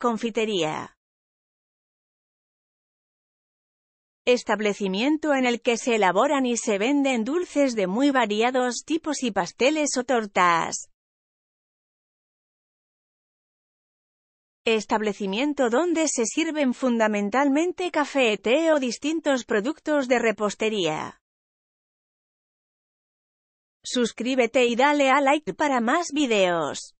Confitería. Establecimiento en el que se elaboran y se venden dulces de muy variados tipos y pasteles o tortas. Establecimiento donde se sirven fundamentalmente café, té o distintos productos de repostería. Suscríbete y dale a like para más videos.